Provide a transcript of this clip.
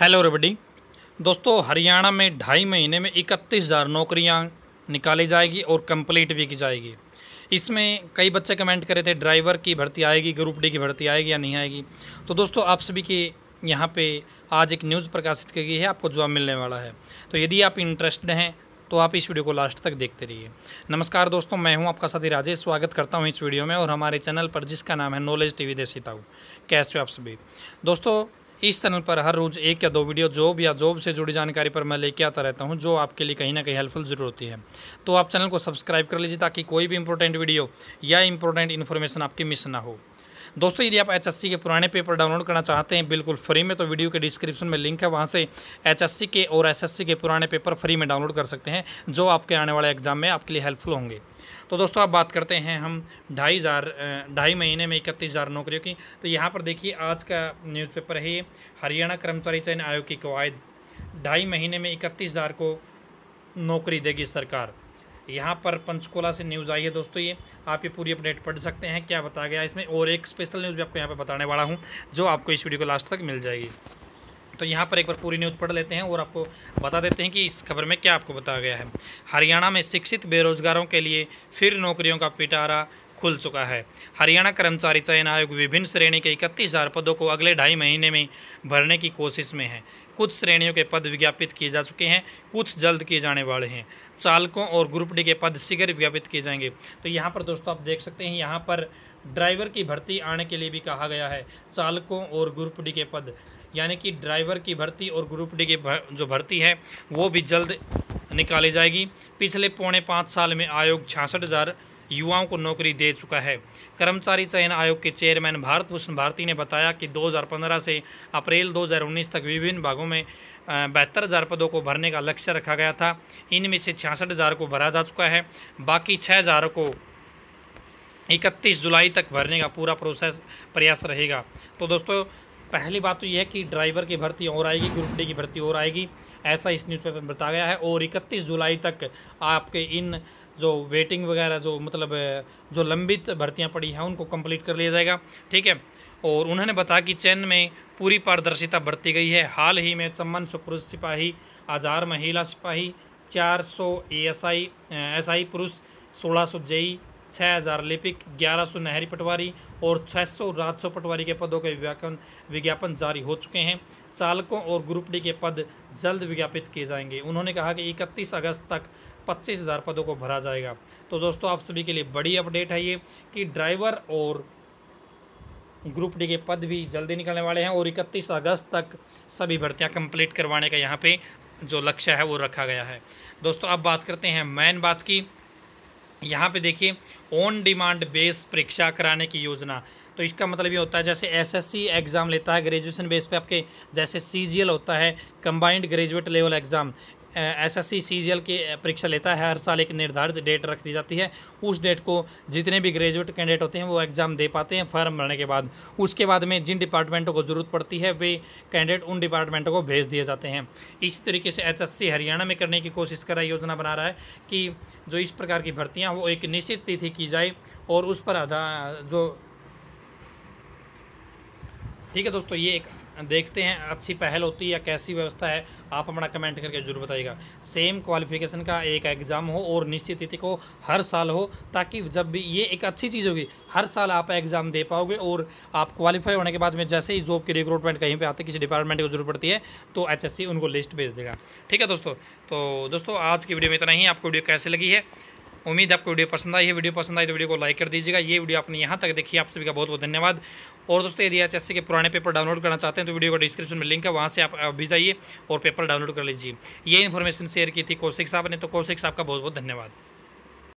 hello रेबडी दोस्तों हरियाणा में ढाई महीने में इकतीस हज़ार नौकरियाँ निकाली जाएगी और कंप्लीट भी की जाएगी इसमें कई बच्चे कमेंट करे थे ड्राइवर की भर्ती आएगी ग्रुप डी की भर्ती आएगी या नहीं आएगी तो दोस्तों आप सभी के यहाँ पे आज एक न्यूज़ प्रकाशित की गई है आपको जवाब मिलने वाला है तो यदि आप इंटरेस्टेड हैं तो आप इस वीडियो को लास्ट तक देखते रहिए नमस्कार दोस्तों मैं हूं आपका साथी राजेश स्वागत करता हूं इस वीडियो में और हमारे चैनल पर जिसका नाम है नॉलेज टीवी वी ताऊ कैसे आप सभी दोस्तों इस चैनल पर हर रोज़ एक या दो वीडियो जॉब या जॉब से जुड़ी जानकारी पर मैं लेके आता रहता हूँ जो आपके लिए कहीं ना कहीं हेल्पफुल जरूर होती है तो आप चैनल को सब्सक्राइब कर लीजिए ताकि कोई भी इंपॉर्टेंट वीडियो या इंपॉर्टेंट इन्फॉर्मेशन आपकी मिस ना हो दोस्तों यदि आप एच के पुराने पेपर डाउनलोड करना चाहते हैं बिल्कुल फ्री में तो वीडियो के डिस्क्रिप्शन में लिंक है वहाँ से एच के और एस के पुराने पेपर फ्री में डाउनलोड कर सकते हैं जो आपके आने वाले एग्जाम में आपके लिए हेल्पफुल होंगे तो दोस्तों आप बात करते हैं हम ढाई हज़ार ढाई महीने में इकतीस हज़ार नौकरियों की तो यहाँ पर देखिए आज का न्यूज़पेपर है ये हरियाणा कर्मचारी चयन आयोग की कवायद ढाई महीने में इकतीस हज़ार को नौकरी देगी सरकार यहाँ पर पंचकोला से न्यूज़ आई है दोस्तों ये आप ये पूरी अपडेट पढ़ सकते हैं क्या बताया गया इसमें और एक स्पेशल न्यूज़ भी आपको यहाँ पर बताने वाला हूँ जो आपको इस वीडियो को लास्ट तक मिल जाएगी तो यहाँ पर एक बार पूरी न्यूज़ पढ़ लेते हैं और आपको बता देते हैं कि इस खबर में क्या आपको बताया गया है हरियाणा में शिक्षित बेरोजगारों के लिए फिर नौकरियों का पिटारा खुल चुका है हरियाणा कर्मचारी चयन आयोग विभिन्न श्रेणी के इकतीस हज़ार पदों को अगले ढाई महीने में भरने की कोशिश में है कुछ श्रेणियों के पद विज्ञापित किए जा चुके हैं कुछ जल्द किए जाने वाले हैं चालकों और ग्रुप डी के पद शीघ्र विज्ञापित किए जाएंगे तो यहाँ पर दोस्तों आप देख सकते हैं यहाँ पर ड्राइवर की भर्ती आने के लिए भी कहा गया है चालकों और ग्रुप डी के पद यानी कि ड्राइवर की भर्ती और ग्रुप डी के भर, जो भर्ती है वो भी जल्द निकाली जाएगी पिछले पौने पाँच साल में आयोग छियासठ हज़ार युवाओं को नौकरी दे चुका है कर्मचारी चयन आयोग के चेयरमैन भारत भूषण भारती ने बताया कि 2015 से अप्रैल 2019 तक विभिन्न भागों में बहत्तर हज़ार पदों को भरने का लक्ष्य रखा गया था इनमें से छियासठ हज़ार को भरा जा चुका है बाकी छः हज़ार को इकतीस जुलाई तक भरने का पूरा प्रोसेस प्रयास रहेगा तो दोस्तों पहली बात तो यह है कि ड्राइवर की भर्ती और आएगी ग्रुप डी की भर्ती और आएगी ऐसा इस न्यूज़पेपर में बताया गया है और इकतीस जुलाई तक आपके इन जो वेटिंग वगैरह जो मतलब जो लंबित भर्तियाँ पड़ी हैं उनको कंप्लीट कर लिया जाएगा ठीक है और उन्होंने बताया कि चयन में पूरी पारदर्शिता बरती गई है हाल ही में चम्बन सुपुरुष सिपाही हजार महिला सिपाही चार सौ एस आई एस आई पुरुष सोलह सौ जेई छः हज़ार लिपिक ग्यारह सौ नहरी पटवारी और छः सौ राजस्व पटवारी के पदों के विज्ञापन विज्ञापन जारी हो चुके हैं चालकों और ग्रुप डी के पद जल्द विज्ञापित किए जाएंगे उन्होंने कहा कि इकतीस अगस्त तक पच्चीस हज़ार पदों को भरा जाएगा तो दोस्तों आप सभी के लिए बड़ी अपडेट है ये कि ड्राइवर और ग्रुप डी के पद भी जल्दी निकलने वाले हैं और इकतीस अगस्त तक सभी भर्तियां कंप्लीट करवाने का यहाँ पे जो लक्ष्य है वो रखा गया है दोस्तों अब बात करते हैं मैन बात की यहाँ पे देखिए ऑन डिमांड बेस परीक्षा कराने की योजना तो इसका मतलब ये होता है जैसे एसएससी एग्ज़ाम लेता है ग्रेजुएशन बेस पे आपके जैसे सीजीएल होता है combined graduate level exam SSC CGL की परीक्षा लेता है हर साल एक निर्धारित डेट रख दी जाती है उस डेट को जितने भी ग्रेजुएट कैंडिडेट होते हैं वो एग्ज़ाम दे पाते हैं फॉर्म भरने के बाद उसके बाद में जिन डिपार्टमेंटों को ज़रूरत पड़ती है वे कैंडिडेट उन डिपार्टमेंटों को भेज दिए जाते हैं इसी तरीके से एच हरियाणा में करने की कोशिश कर रहा है योजना बना रहा है कि जो इस प्रकार की भर्तियाँ वो एक निश्चित तिथि की जाए और उस पर आधा जो ठीक है दोस्तों ये एक देखते हैं अच्छी पहल होती है या कैसी व्यवस्था है आप हमारा कमेंट करके जरूर बताइएगा सेम क्वालिफिकेशन का एक एग्ज़ाम हो और निश्चित तिथि को हर साल हो ताकि जब भी ये एक अच्छी चीज़ होगी हर साल आप एग्ज़ाम दे पाओगे और आप क्वालिफाई होने के बाद में जैसे ही जॉब की रिक्रूटमेंट कहीं पर आती किसी डिपार्टमेंट की जरूरत पड़ती है तो एच उनको लिस्ट भेज देगा ठीक है दोस्तों तो दोस्तों आज की वीडियो में इतना ही आपको वीडियो कैसे लगी है उम्मीद आपको वीडियो पसंद आई है वीडियो पसंद आई तो वीडियो को लाइक कर दीजिएगा ये वीडियो आपने यहाँ तक देखी आप सभी का बहुत बहुत धन्यवाद और दोस्तों यदि एच के पुराने पेपर डाउनलोड करना चाहते हैं तो वीडियो का डिस्क्रिप्शन में लिंक है वहाँ से आप अभी जाइए और पेपर डाउनलोड कर लीजिए ये इन्फॉर्मेशन शेयर की थी कौशिक साहब ने तो कौशिक साहब का बहुत बहुत धन्यवाद